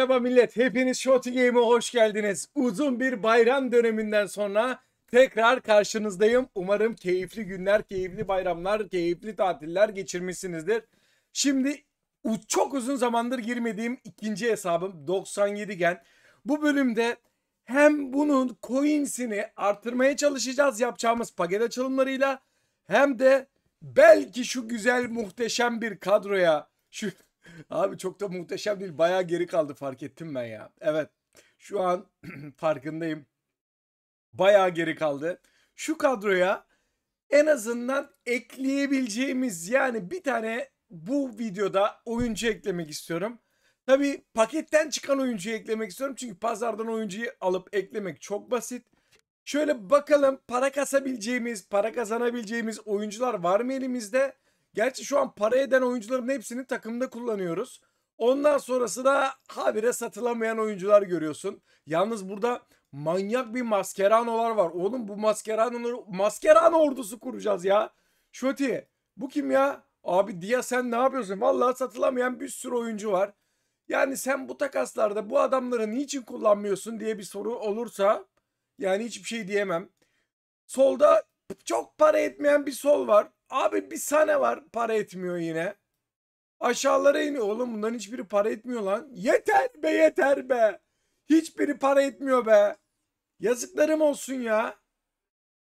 Merhaba millet, hepiniz Shoti Game'e hoş geldiniz. Uzun bir bayram döneminden sonra tekrar karşınızdayım. Umarım keyifli günler, keyifli bayramlar, keyifli tatiller geçirmişsinizdir. Şimdi çok uzun zamandır girmediğim ikinci hesabım 97 gen. Bu bölümde hem bunun coinsini artırmaya çalışacağız yapacağımız paket açılımlarıyla hem de belki şu güzel muhteşem bir kadroya şu Abi çok da muhteşem değil. Bayağı geri kaldı fark ettim ben ya. Evet. Şu an farkındayım. Bayağı geri kaldı. Şu kadroya en azından ekleyebileceğimiz yani bir tane bu videoda oyuncu eklemek istiyorum. Tabi paketten çıkan oyuncuyu eklemek istiyorum. Çünkü pazardan oyuncuyu alıp eklemek çok basit. Şöyle bakalım para kasabileceğimiz, para kazanabileceğimiz oyuncular var mı elimizde? Gerçi şu an para eden oyuncuların hepsini takımda kullanıyoruz. Ondan sonrası da habire satılamayan oyuncular görüyorsun. Yalnız burada manyak bir maskeranolar var. Oğlum bu maskeranoları maskerano ordusu kuracağız ya. Şoti bu kim ya? Abi Dia sen ne yapıyorsun? Vallahi satılamayan bir sürü oyuncu var. Yani sen bu takaslarda bu adamları niçin kullanmıyorsun diye bir soru olursa yani hiçbir şey diyemem. Solda çok para etmeyen bir sol var. Abi bir sahne var para etmiyor yine. Aşağılara iniyor. Oğlum bundan hiçbiri para etmiyor lan. Yeter be yeter be. Hiçbiri para etmiyor be. Yazıklarım olsun ya.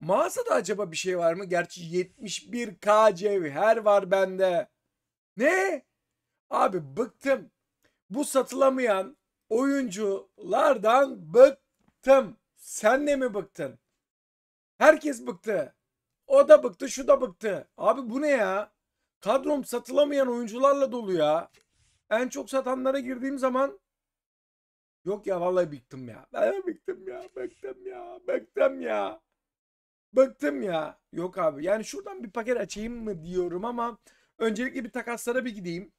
Mağazada acaba bir şey var mı? Gerçi 71 K cevher var bende. Ne? Abi bıktım. Bu satılamayan oyunculardan bıktım. Sen de mi bıktın? Herkes bıktı. O da bıktı şu da bıktı. Abi bu ne ya? Kadrom satılamayan oyuncularla dolu ya. En çok satanlara girdiğim zaman yok ya vallahi bıktım ya. Ben bıktım ya, bıktım ya, bıktım ya. Bıktım ya. Yok abi. Yani şuradan bir paket açayım mı diyorum ama öncelikle bir takaslara bir gideyim.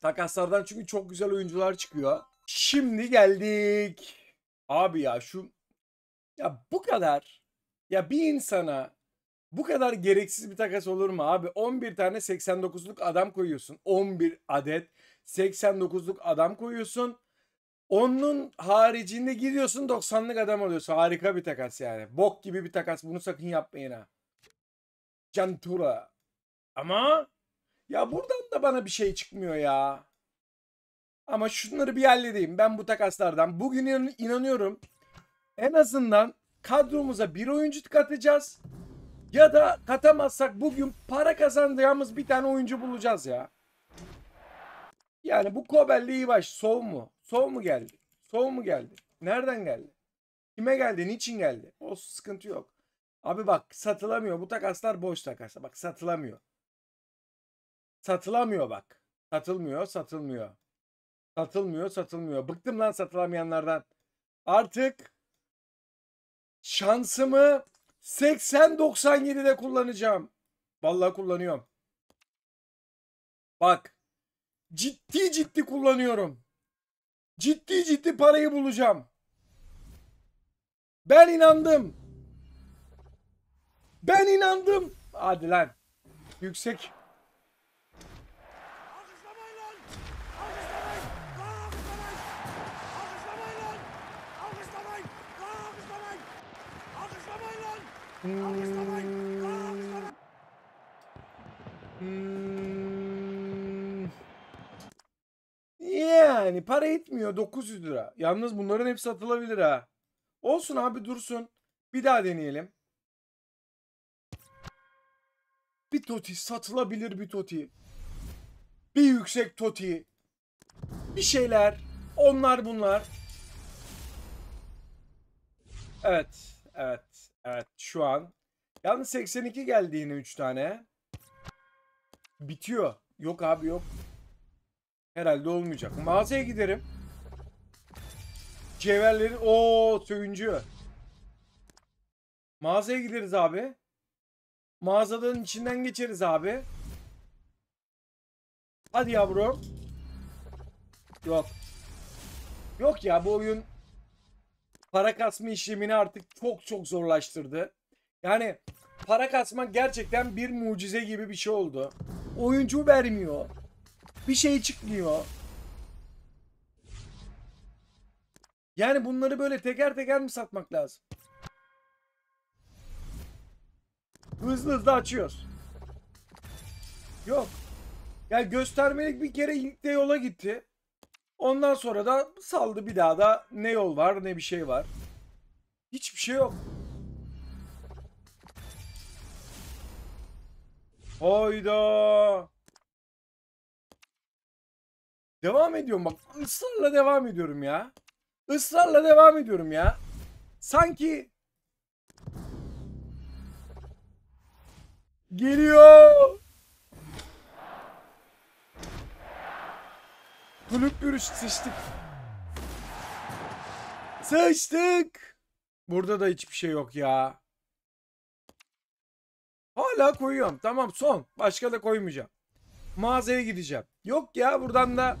Takaslardan çünkü çok güzel oyuncular çıkıyor. Şimdi geldik. Abi ya şu ya bu kadar ya bir insana bu kadar gereksiz bir takas olur mu abi? 11 tane 89'luk adam koyuyorsun. 11 adet 89'luk adam koyuyorsun. Onun haricinde gidiyorsun 90'lık adam alıyorsun. Harika bir takas yani. Bok gibi bir takas. Bunu sakın yapmayın ha. Cantura. Ama ya buradan da bana bir şey çıkmıyor ya. Ama şunları bir halledeyim. Ben bu takaslardan bugün inanıyorum. En azından kadromuza bir oyuncu katacağız. Ya da katamazsak bugün para kazandığımız bir tane oyuncu bulacağız ya. Yani bu Kobel'le iyi baş. Sov mu? Sov mu geldi? Sov mu geldi? Nereden geldi? Kime geldi? Niçin geldi? O sıkıntı yok. Abi bak satılamıyor. Bu takaslar boş takaslar. Bak satılamıyor. Satılamıyor bak. Satılmıyor, satılmıyor. Satılmıyor, satılmıyor. Bıktım lan satılamayanlardan. Artık şansımı 80-97'de kullanacağım. Vallahi kullanıyorum. Bak. Ciddi ciddi kullanıyorum. Ciddi ciddi parayı bulacağım. Ben inandım. Ben inandım. Hadi lan. Yüksek. Hmm. Yani para etmiyor 900 lira. Yalnız bunların hepsi satılabilir ha. Olsun abi dursun. Bir daha deneyelim. Bir toti satılabilir bir toti. Bir yüksek toti. Bir şeyler. Onlar bunlar. Evet. Evet. Evet şu an. Yalnız 82 geldi yine 3 tane. Bitiyor. Yok abi yok. Herhalde olmayacak. Mağazaya giderim. Cevherleri. o söyüncü. Mağazaya gideriz abi. Mağazaların içinden geçeriz abi. Hadi yavrum. Yok. Yok ya bu oyun para kasma işlemini artık çok çok zorlaştırdı. Yani para kasma gerçekten bir mucize gibi bir şey oldu. Oyuncu vermiyor. Bir şey çıkmıyor. Yani bunları böyle teker teker mi satmak lazım? Hızlı hızlı açıyoruz. Yok. Ya yani göstermelik bir kere ilk de yola gitti. Ondan sonra da saldı bir daha da ne yol var ne bir şey var. Hiçbir şey yok. Hayda. Devam ediyorum bak ısrarla devam ediyorum ya. Israrla devam ediyorum ya. Sanki geliyor. kulüp bürüş sıçtık. Sıçtık. Burada da hiçbir şey yok ya. Hala koyuyorum. Tamam son. Başka da koymayacağım. Mağazaya gideceğim. Yok ya buradan da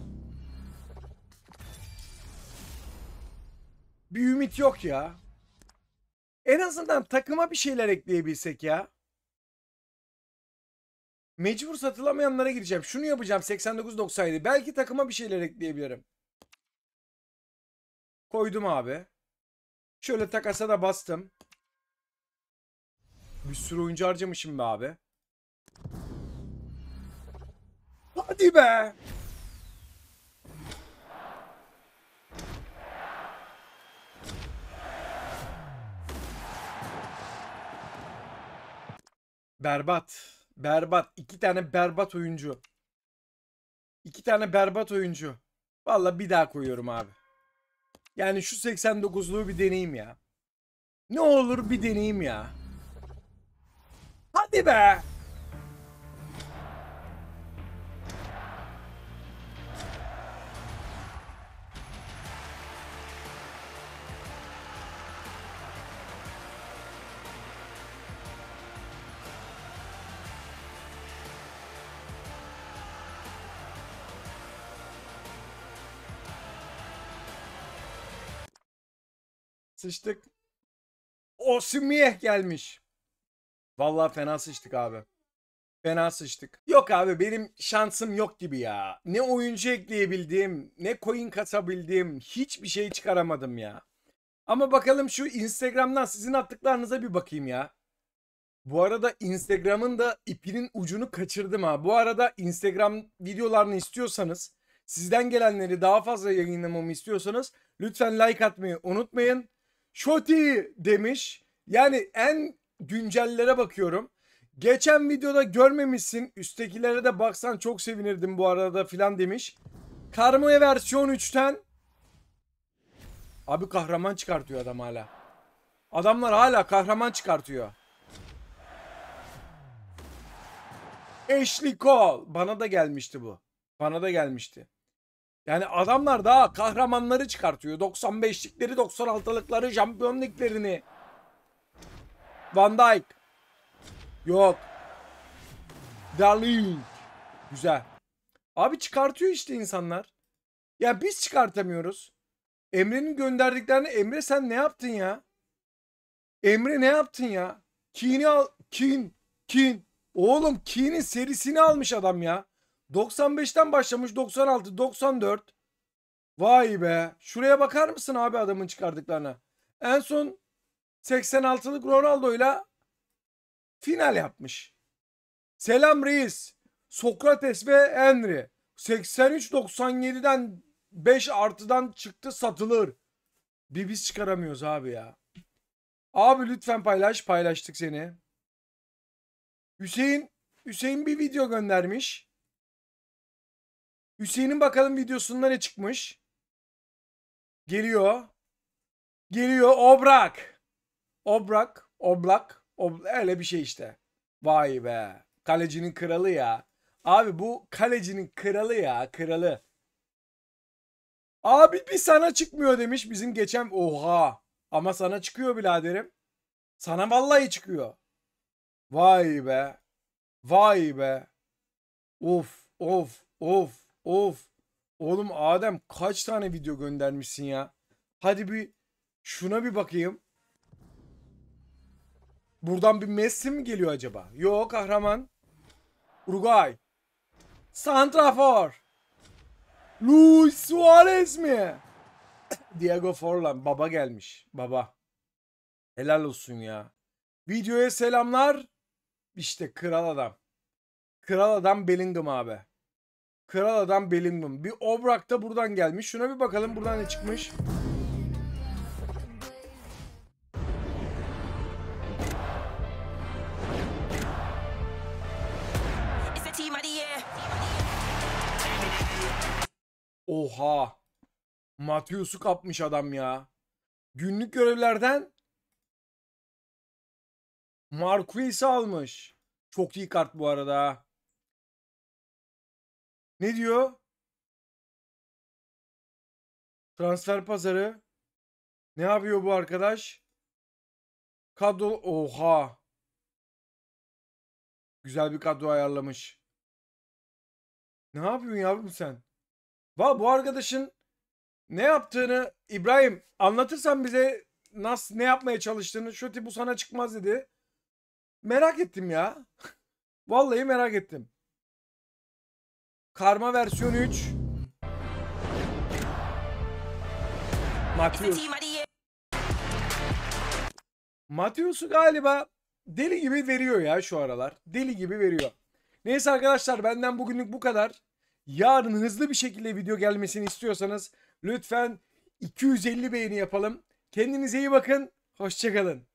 bir ümit yok ya. En azından takıma bir şeyler ekleyebilsek ya. Mecbur satılamayanlara gireceğim. Şunu yapacağım 89.97. Belki takıma bir şeyler ekleyebilirim. Koydum abi. Şöyle takasa da bastım. Bir sürü oyuncu harcamışım be abi. Hadi be. Berbat. Berbat. İki tane berbat oyuncu. İki tane berbat oyuncu. Valla bir daha koyuyorum abi. Yani şu 89'luğu bir deneyim ya. Ne olur bir deneyim ya. Hadi be. Sıçtık. Osimiyeh gelmiş. Vallahi fena sıçtık abi. Fena sıçtık. Yok abi benim şansım yok gibi ya. Ne oyuncu ekleyebildim, ne coin katabildim, hiçbir şey çıkaramadım ya. Ama bakalım şu Instagram'dan sizin attıklarınıza bir bakayım ya. Bu arada Instagram'ın da ipinin ucunu kaçırdım ha. Bu arada Instagram videolarını istiyorsanız, sizden gelenleri daha fazla yayınlamamı istiyorsanız lütfen like atmayı unutmayın. Şoti demiş. Yani en güncellere bakıyorum. Geçen videoda görmemişsin. Üsttekilere de baksan çok sevinirdim bu arada filan demiş. Karmoya versiyon 3'ten. Abi kahraman çıkartıyor adam hala. Adamlar hala kahraman çıkartıyor. Ashley Cole. Bana da gelmişti bu. Bana da gelmişti. Yani adamlar daha kahramanları çıkartıyor. 95'likleri, 96'lıkları, şampiyonluklarını. Van Dijk. Yok. Darling. Güzel. Abi çıkartıyor işte insanlar. Ya biz çıkartamıyoruz. Emre'nin gönderdiklerini Emre sen ne yaptın ya? Emre ne yaptın ya? Keen'i al. Keen. Keen. Oğlum Keen'in serisini almış adam ya. 95'ten başlamış 96, 94. Vay be. Şuraya bakar mısın abi adamın çıkardıklarına? En son 86'lık Ronaldo ile final yapmış. Selam Reis, Sokrates ve Henry. 83-97'den 5 artıdan çıktı satılır. Bir biz çıkaramıyoruz abi ya. Abi lütfen paylaş. Paylaştık seni. Hüseyin Hüseyin bir video göndermiş. Hüseyin'in bakalım videosunda ne çıkmış. Geliyor. Geliyor Obrak. Obrak. Oblak. Ob öyle bir şey işte. Vay be. Kalecinin kralı ya. Abi bu kalecinin kralı ya. Kralı. Abi bir sana çıkmıyor demiş bizim geçen. Oha. Ama sana çıkıyor biraderim. Sana vallahi çıkıyor. Vay be. Vay be. Of of of. Of. Oğlum Adem kaç tane video göndermişsin ya. Hadi bir şuna bir bakayım. Buradan bir Messi mi geliyor acaba? Yok kahraman. Uruguay. Santrafor. Luis Suarez mi? Diego Forlan. Baba gelmiş. Baba. Helal olsun ya. Videoya selamlar. İşte kral adam. Kral adam Bellingham abi. Kral adam Bellingham. Bir Obrak da buradan gelmiş. Şuna bir bakalım buradan ne çıkmış. Oha. Matius'u kapmış adam ya. Günlük görevlerden Marquis'i almış. Çok iyi kart bu arada. Ne diyor? Transfer pazarı. Ne yapıyor bu arkadaş? Kadro oha. Güzel bir kadro ayarlamış. Ne yapıyorsun yavrum sen? Valla bu arkadaşın ne yaptığını İbrahim anlatırsan bize nasıl ne yapmaya çalıştığını Şoti bu sana çıkmaz dedi. Merak ettim ya. Vallahi merak ettim. Karma versiyon 3. Matius. Matheus'u galiba deli gibi veriyor ya şu aralar. Deli gibi veriyor. Neyse arkadaşlar benden bugünlük bu kadar. Yarın hızlı bir şekilde video gelmesini istiyorsanız lütfen 250 beğeni yapalım. Kendinize iyi bakın. Hoşçakalın.